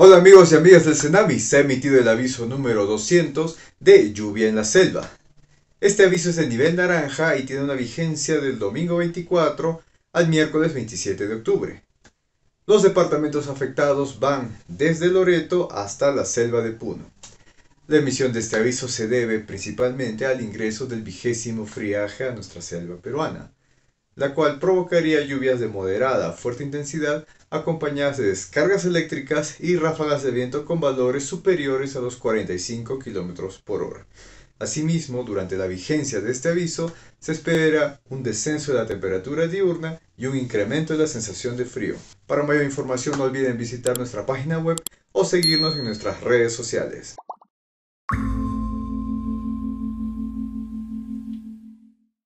Hola amigos y amigas del tsunami se ha emitido el aviso número 200 de lluvia en la selva. Este aviso es de nivel naranja y tiene una vigencia del domingo 24 al miércoles 27 de octubre. Los departamentos afectados van desde Loreto hasta la selva de Puno. La emisión de este aviso se debe principalmente al ingreso del vigésimo friaje a nuestra selva peruana la cual provocaría lluvias de moderada a fuerte intensidad acompañadas de descargas eléctricas y ráfagas de viento con valores superiores a los 45 km por hora. Asimismo, durante la vigencia de este aviso, se espera un descenso de la temperatura diurna y un incremento de la sensación de frío. Para mayor información no olviden visitar nuestra página web o seguirnos en nuestras redes sociales.